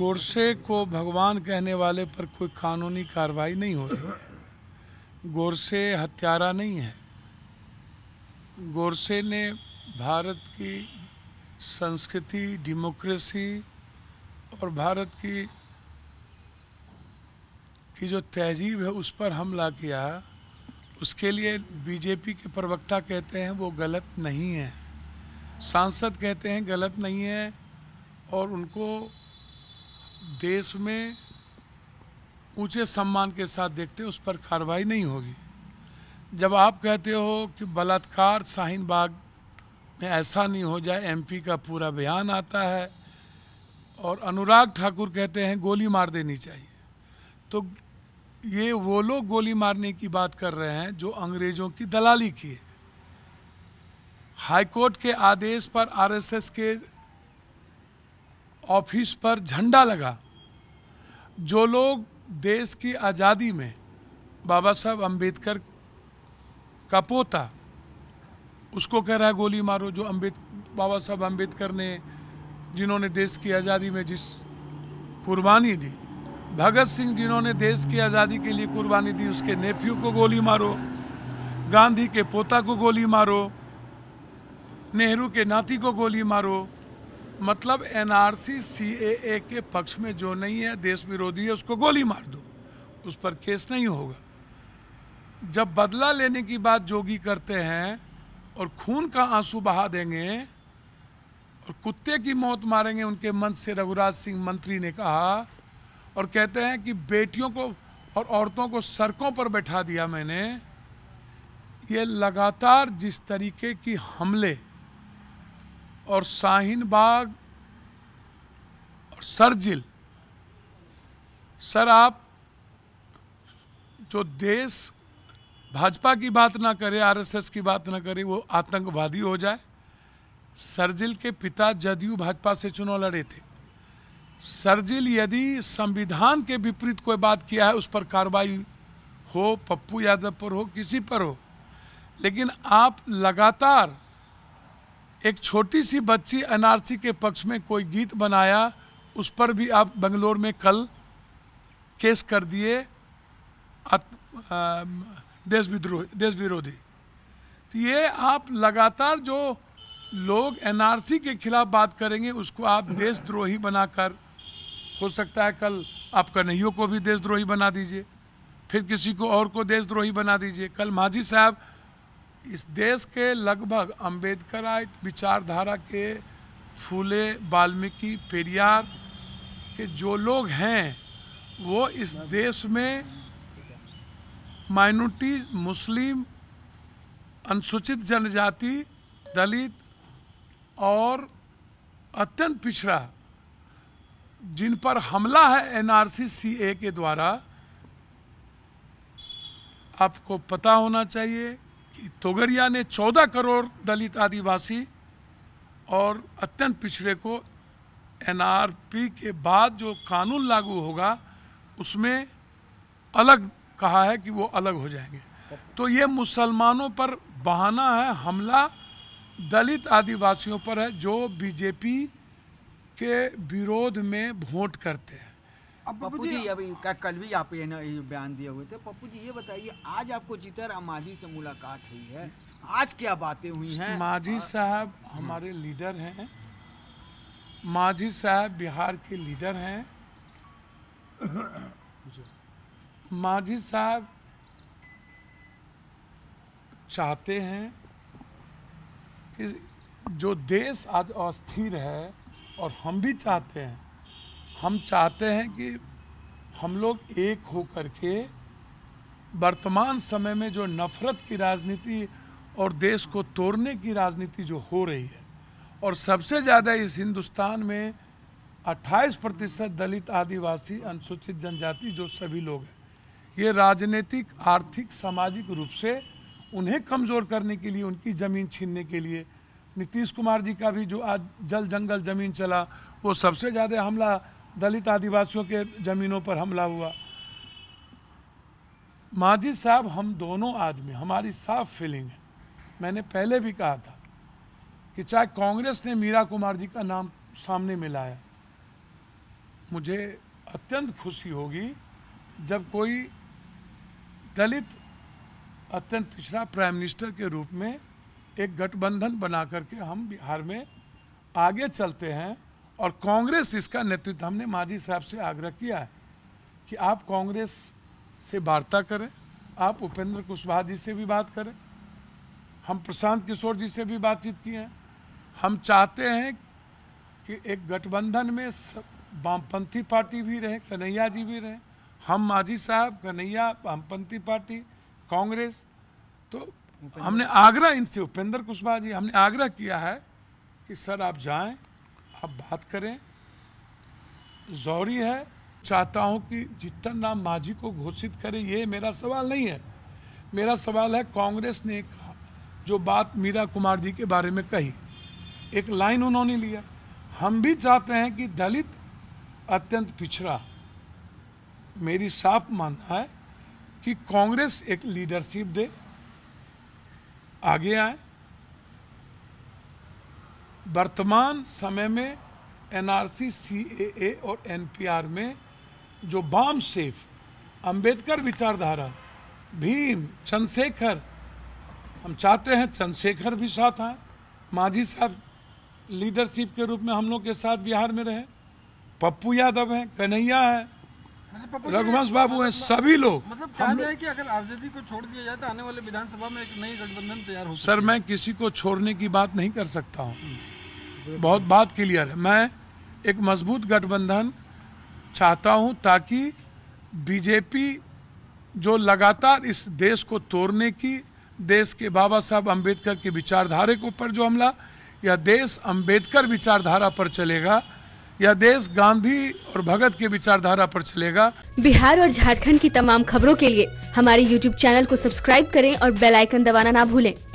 गोरसे को भगवान कहने वाले पर कोई कानूनी कार्रवाई नहीं हो रही गोरसे हत्यारा नहीं है गोरसे ने भारत की संस्कृति डेमोक्रेसी और भारत की की जो तहजीब है उस पर हमला किया उसके लिए बीजेपी के प्रवक्ता कहते हैं वो गलत नहीं है सांसद कहते हैं गलत नहीं है और उनको देश में ऊंचे सम्मान के साथ देखते उस पर कार्रवाई नहीं होगी जब आप कहते हो कि बलात्कार शाहीन बाग में ऐसा नहीं हो जाए एमपी का पूरा बयान आता है और अनुराग ठाकुर कहते हैं गोली मार देनी चाहिए तो ये वो लोग गोली मारने की बात कर रहे हैं जो अंग्रेज़ों की दलाली की है हाईकोर्ट के आदेश पर आरएसएस के ऑफिस पर झंडा लगा जो लोग देश की आज़ादी में बाबा साहब अम्बेडकर का पोता उसको कह रहा है गोली मारो जो अम्बेद बाबा साहब अम्बेडकर ने जिन्होंने देश की आज़ादी में जिस कुर्बानी दी भगत सिंह जिन्होंने देश की आज़ादी के लिए कुर्बानी दी उसके नेफ्यू को गोली मारो गांधी के पोता को गोली मारो नेहरू के नाती को गोली मारो मतलब एनआरसी सीएए के पक्ष में जो नहीं है देश विरोधी है उसको गोली मार दो उस पर केस नहीं होगा जब बदला लेने की बात जोगी करते हैं और खून का आंसू बहा देंगे और कुत्ते की मौत मारेंगे उनके मंच से रघुराज सिंह मंत्री ने कहा और कहते हैं कि बेटियों को और औरतों को सड़कों पर बैठा दिया मैंने ये लगातार जिस तरीके की हमले और शाहीन बाग और सरजिल सर आप जो देश भाजपा की बात ना करे आरएसएस की बात ना करे वो आतंकवादी हो जाए सरजिल के पिता जदयू भाजपा से चुनाव लड़े थे सरजिल यदि संविधान के विपरीत कोई बात किया है उस पर कार्रवाई हो पप्पू यादव पर हो किसी पर हो लेकिन आप लगातार एक छोटी सी बच्ची एनआरसी के पक्ष में कोई गीत बनाया उस पर भी आप बंगलोर में कल केस कर दिए देश विद्रोह देश विरोधी तो ये आप लगातार जो लोग एनआरसी के खिलाफ बात करेंगे उसको आप देशद्रोही बनाकर हो सकता है कल आप कन्हैयों को भी देशद्रोही बना दीजिए फिर किसी को और को देशद्रोही बना दीजिए कल माझी साहब इस देश के लगभग अम्बेडकर विचारधारा के फूले वाल्मीकि पेरियार के जो लोग हैं वो इस देश में माइनॉरिटी मुस्लिम अनुसूचित जनजाति दलित और अत्यंत पिछड़ा जिन पर हमला है एनआरसी सीए के द्वारा आपको पता होना चाहिए तोगरिया ने 14 करोड़ दलित आदिवासी और अत्यंत पिछड़े को एनआरपी के बाद जो कानून लागू होगा उसमें अलग कहा है कि वो अलग हो जाएंगे तो ये मुसलमानों पर बहाना है हमला दलित आदिवासियों पर है जो बीजेपी के विरोध में वोट करते हैं पप्पू जी अभी कल भी आप बयान दिए हुए थे पप्पू जी ये बताइए आज आपको जीतर माधी से मुलाकात हुई है आज क्या बातें हुई हैं माझी साहब हमारे हम्म। लीडर हैं माझी साहब बिहार के लीडर हैं माझी साहब चाहते हैं कि जो देश आज अस्थिर है और हम भी चाहते हैं हम चाहते हैं कि हम लोग एक होकर के वर्तमान समय में जो नफ़रत की राजनीति और देश को तोड़ने की राजनीति जो हो रही है और सबसे ज़्यादा इस हिंदुस्तान में 28 प्रतिशत दलित आदिवासी अनुसूचित जनजाति जो सभी लोग हैं ये राजनीतिक आर्थिक सामाजिक रूप से उन्हें कमज़ोर करने के लिए उनकी ज़मीन छीनने के लिए नीतीश कुमार जी का भी जो आज जल जंगल ज़मीन चला वो सबसे ज़्यादा हमला दलित आदिवासियों के ज़मीनों पर हमला हुआ माजी साहब हम दोनों आदमी हमारी साफ फीलिंग है मैंने पहले भी कहा था कि चाहे कांग्रेस ने मीरा कुमार जी का नाम सामने मिलाया मुझे अत्यंत खुशी होगी जब कोई दलित अत्यंत पिछड़ा प्राइम मिनिस्टर के रूप में एक गठबंधन बना करके हम बिहार में आगे चलते हैं और कांग्रेस इसका नेतृत्व हमने माजी साहब से आग्रह किया है कि आप कांग्रेस से वार्ता करें आप उपेंद्र कुशवाहा जी से भी बात करें हम प्रशांत किशोर जी से भी बातचीत किए हैं हम चाहते हैं कि एक गठबंधन में वामपंथी पार्टी भी रहे कन्हैया जी भी रहे हम माजी साहब कन्हैया वामपंथी पार्टी कांग्रेस तो हमने आग्रह इनसे उपेंद्र कुशवाहा जी हमने आग्रह किया है कि सर आप जाएं आप बात करें जौरी है चाहता हूं कि जितना नाम माझी को घोषित करें ये मेरा सवाल नहीं है मेरा सवाल है कांग्रेस ने कहा जो बात मीरा कुमार जी के बारे में कही एक लाइन उन्होंने लिया हम भी चाहते हैं कि दलित अत्यंत पिछड़ा मेरी साफ मानना है कि कांग्रेस एक लीडरशिप दे आगे आए वर्तमान समय में एनआरसी सीएए और एनपीआर में जो बाम सेफ अंबेडकर विचारधारा भीम चंद्रशेखर हम चाहते हैं चंद्रशेखर भी साथ आए माझी साहब लीडरशिप के रूप में हम लोग के साथ बिहार में रहे पप्पू यादव हैं कन्हैया है मतलब रघुवंश बाबू हैं मतलब सभी लोग मतलब हम है कि अगर आरजेडी को छोड़ दिया जाए तो आने वाले विधानसभा में एक नई गठबंधन तैयार हो सर मैं किसी को छोड़ने की बात नहीं कर सकता हूँ हम्म। बहुत बात क्लियर है मैं एक मजबूत गठबंधन चाहता हूं ताकि बीजेपी जो लगातार इस देश को तोड़ने की देश के बाबा साहब अंबेडकर के विचारधारा के ऊपर जो हमला या देश अंबेडकर विचारधारा पर चलेगा या देश गांधी और भगत के विचारधारा पर चलेगा बिहार और झारखंड की तमाम खबरों के लिए हमारे YouTube चैनल को सब्सक्राइब करें और बेल आइकन दबाना ना भूलें